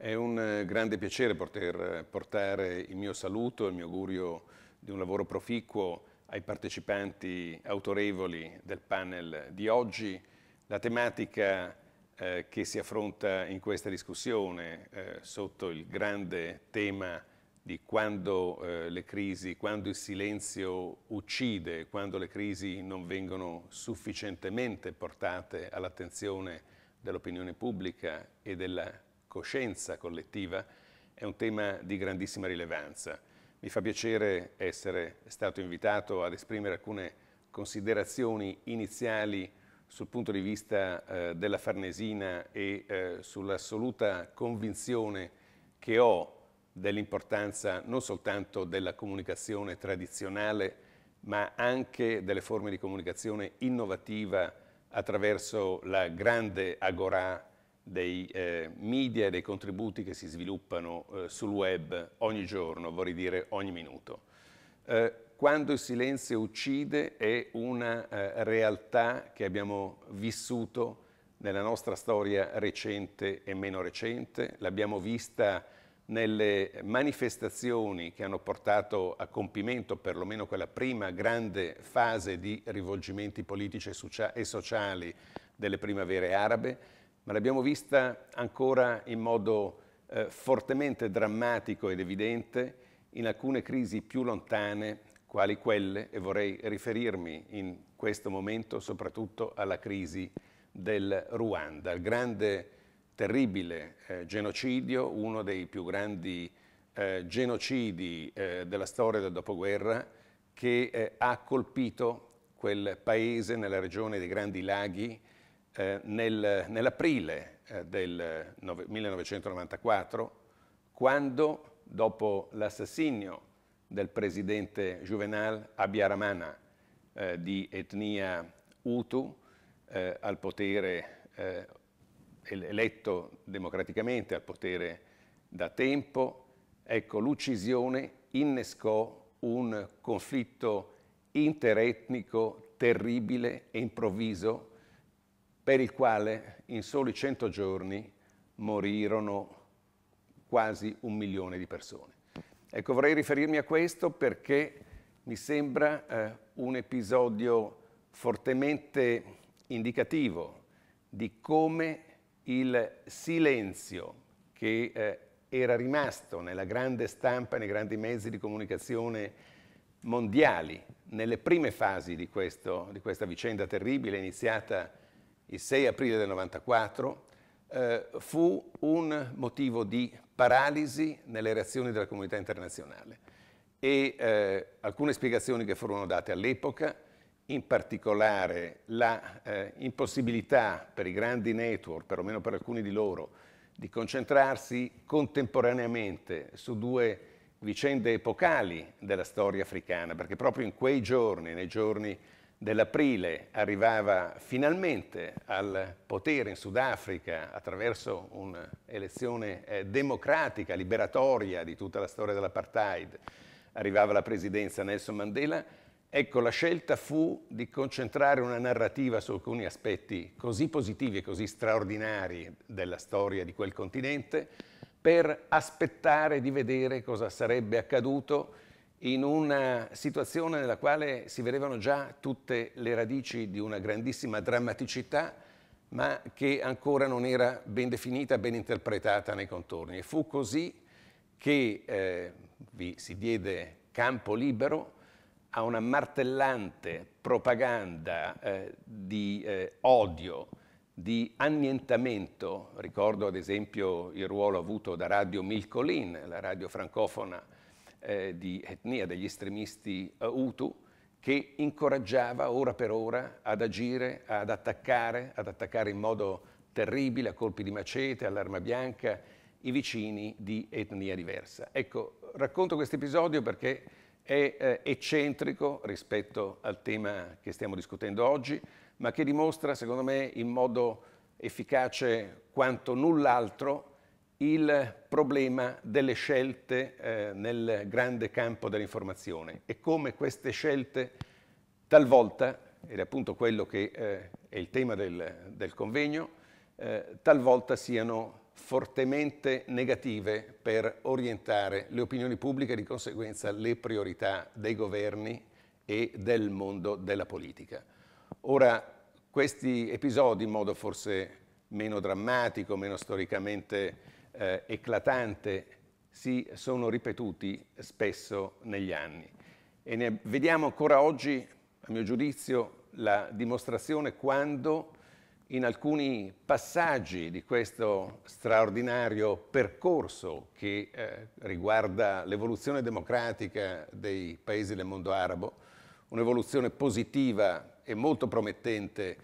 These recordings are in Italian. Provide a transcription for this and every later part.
È un eh, grande piacere poter portare il mio saluto, il mio augurio di un lavoro proficuo ai partecipanti autorevoli del panel di oggi. La tematica eh, che si affronta in questa discussione eh, sotto il grande tema di quando eh, le crisi, quando il silenzio uccide, quando le crisi non vengono sufficientemente portate all'attenzione dell'opinione pubblica e della coscienza collettiva è un tema di grandissima rilevanza. Mi fa piacere essere stato invitato ad esprimere alcune considerazioni iniziali sul punto di vista eh, della Farnesina e eh, sull'assoluta convinzione che ho dell'importanza non soltanto della comunicazione tradizionale, ma anche delle forme di comunicazione innovativa attraverso la grande agora dei eh, media e dei contributi che si sviluppano eh, sul web ogni giorno, vorrei dire ogni minuto. Eh, quando il silenzio uccide è una eh, realtà che abbiamo vissuto nella nostra storia recente e meno recente, l'abbiamo vista nelle manifestazioni che hanno portato a compimento perlomeno quella prima grande fase di rivolgimenti politici e, e sociali delle primavere arabe, ma l'abbiamo vista ancora in modo eh, fortemente drammatico ed evidente in alcune crisi più lontane, quali quelle, e vorrei riferirmi in questo momento soprattutto alla crisi del Ruanda, il grande, terribile eh, genocidio, uno dei più grandi eh, genocidi eh, della storia del dopoguerra, che eh, ha colpito quel paese nella regione dei Grandi Laghi, eh, nel, nell'aprile eh, del 1994, quando, dopo l'assassinio del presidente Juvenal Abiyaramana eh, di etnia Hutu, eh, al potere eh, eletto democraticamente, al potere da tempo, ecco, l'uccisione innescò un conflitto interetnico terribile e improvviso per il quale in soli 100 giorni morirono quasi un milione di persone. Ecco, vorrei riferirmi a questo perché mi sembra eh, un episodio fortemente indicativo di come il silenzio che eh, era rimasto nella grande stampa e nei grandi mezzi di comunicazione mondiali nelle prime fasi di, questo, di questa vicenda terribile iniziata il 6 aprile del 94, eh, fu un motivo di paralisi nelle reazioni della comunità internazionale e eh, alcune spiegazioni che furono date all'epoca, in particolare la eh, impossibilità per i grandi network, perlomeno per alcuni di loro, di concentrarsi contemporaneamente su due vicende epocali della storia africana, perché proprio in quei giorni, nei giorni dell'aprile arrivava finalmente al potere in Sudafrica attraverso un'elezione eh, democratica, liberatoria di tutta la storia dell'apartheid, arrivava la presidenza Nelson Mandela, ecco la scelta fu di concentrare una narrativa su alcuni aspetti così positivi e così straordinari della storia di quel continente per aspettare di vedere cosa sarebbe accaduto in una situazione nella quale si vedevano già tutte le radici di una grandissima drammaticità, ma che ancora non era ben definita, ben interpretata nei contorni. E fu così che eh, vi si diede campo libero a una martellante propaganda eh, di eh, odio, di annientamento. Ricordo ad esempio il ruolo avuto da Radio Milcolin, la radio francofona eh, di etnia, degli estremisti eh, Hutu, che incoraggiava ora per ora ad agire, ad attaccare, ad attaccare in modo terribile, a colpi di macete, all'arma bianca, i vicini di etnia diversa. Ecco, racconto questo episodio perché è eh, eccentrico rispetto al tema che stiamo discutendo oggi, ma che dimostra, secondo me, in modo efficace quanto null'altro il problema delle scelte eh, nel grande campo dell'informazione e come queste scelte talvolta, ed è appunto quello che eh, è il tema del, del convegno, eh, talvolta siano fortemente negative per orientare le opinioni pubbliche e di conseguenza le priorità dei governi e del mondo della politica. Ora, questi episodi in modo forse meno drammatico, meno storicamente eh, eclatante si sono ripetuti spesso negli anni. E ne vediamo ancora oggi, a mio giudizio, la dimostrazione quando in alcuni passaggi di questo straordinario percorso che eh, riguarda l'evoluzione democratica dei paesi del mondo arabo, un'evoluzione positiva e molto promettente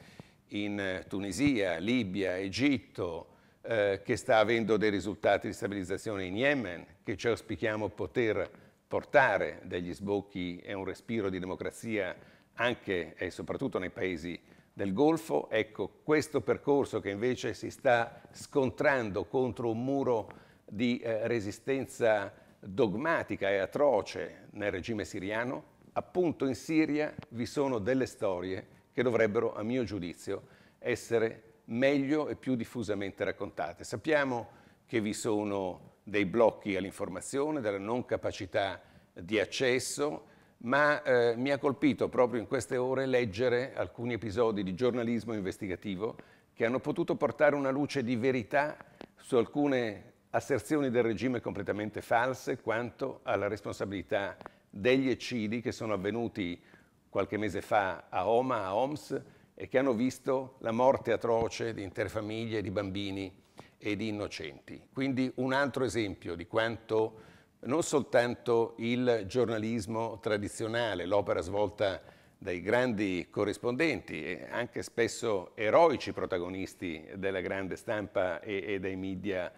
in eh, Tunisia, Libia, Egitto, eh, che sta avendo dei risultati di stabilizzazione in Yemen, che ci auspichiamo poter portare degli sbocchi e un respiro di democrazia anche e soprattutto nei paesi del Golfo. Ecco, questo percorso che invece si sta scontrando contro un muro di eh, resistenza dogmatica e atroce nel regime siriano, appunto in Siria vi sono delle storie che dovrebbero, a mio giudizio, essere meglio e più diffusamente raccontate. Sappiamo che vi sono dei blocchi all'informazione, della non capacità di accesso, ma eh, mi ha colpito proprio in queste ore leggere alcuni episodi di giornalismo investigativo che hanno potuto portare una luce di verità su alcune asserzioni del regime completamente false quanto alla responsabilità degli eccidi che sono avvenuti qualche mese fa a Oma, a Homs, e che hanno visto la morte atroce di intere famiglie, di bambini e di innocenti. Quindi un altro esempio di quanto non soltanto il giornalismo tradizionale, l'opera svolta dai grandi corrispondenti e anche spesso eroici protagonisti della grande stampa e, e dei media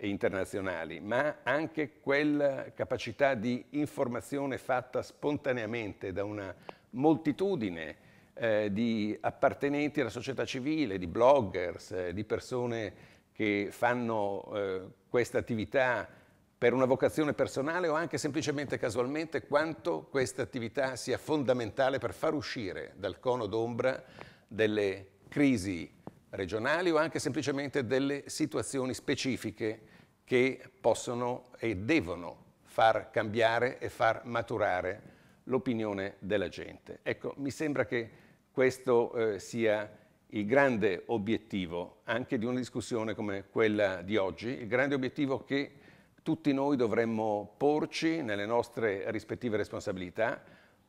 internazionali, ma anche quella capacità di informazione fatta spontaneamente da una moltitudine eh, di appartenenti alla società civile, di bloggers, eh, di persone che fanno eh, questa attività per una vocazione personale o anche semplicemente casualmente, quanto questa attività sia fondamentale per far uscire dal cono d'ombra delle crisi regionali o anche semplicemente delle situazioni specifiche che possono e devono far cambiare e far maturare l'opinione della gente. Ecco, mi sembra che questo eh, sia il grande obiettivo anche di una discussione come quella di oggi, il grande obiettivo che tutti noi dovremmo porci nelle nostre rispettive responsabilità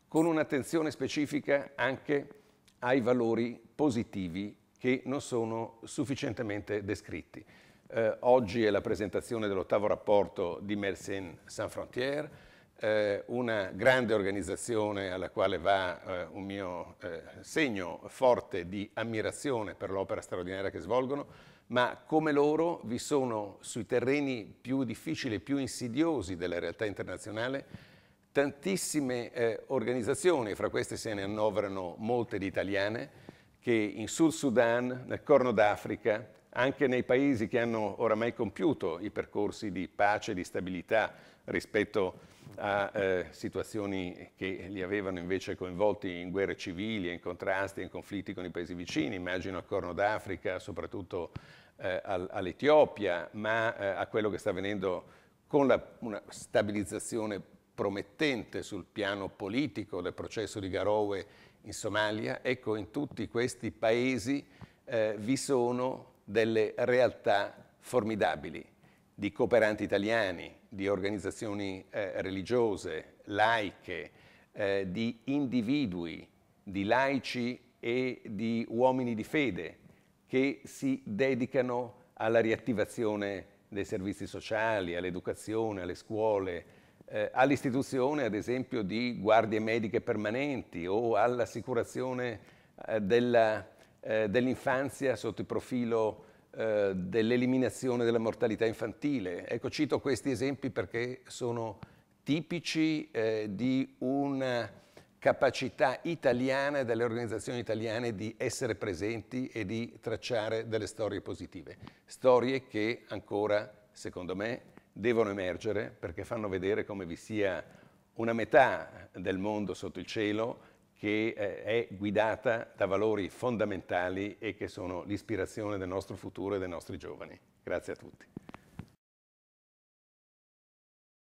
con un'attenzione specifica anche ai valori positivi che non sono sufficientemente descritti. Eh, oggi è la presentazione dell'ottavo rapporto di Mersenne Sans Frontières, eh, una grande organizzazione alla quale va eh, un mio eh, segno forte di ammirazione per l'opera straordinaria che svolgono, ma come loro vi sono sui terreni più difficili e più insidiosi della realtà internazionale tantissime eh, organizzazioni, fra queste se ne annoverano molte di italiane, che in Sud Sudan, nel Corno d'Africa, anche nei paesi che hanno oramai compiuto i percorsi di pace e di stabilità rispetto a a eh, situazioni che li avevano invece coinvolti in guerre civili, in contrasti, in conflitti con i paesi vicini, immagino al Corno d'Africa, soprattutto eh, all'Etiopia, ma eh, a quello che sta avvenendo con la, una stabilizzazione promettente sul piano politico del processo di Garowe in Somalia. Ecco, in tutti questi paesi eh, vi sono delle realtà formidabili di cooperanti italiani, di organizzazioni eh, religiose, laiche, eh, di individui, di laici e di uomini di fede che si dedicano alla riattivazione dei servizi sociali, all'educazione, alle scuole, eh, all'istituzione ad esempio di guardie mediche permanenti o all'assicurazione eh, eh, dell'infanzia dell sotto il profilo eh, dell'eliminazione della mortalità infantile. Ecco, cito questi esempi perché sono tipici eh, di una capacità italiana e delle organizzazioni italiane di essere presenti e di tracciare delle storie positive, storie che ancora, secondo me, devono emergere perché fanno vedere come vi sia una metà del mondo sotto il cielo che eh, è guidata da valori fondamentali e che sono l'ispirazione del nostro futuro e dei nostri giovani. Grazie a tutti.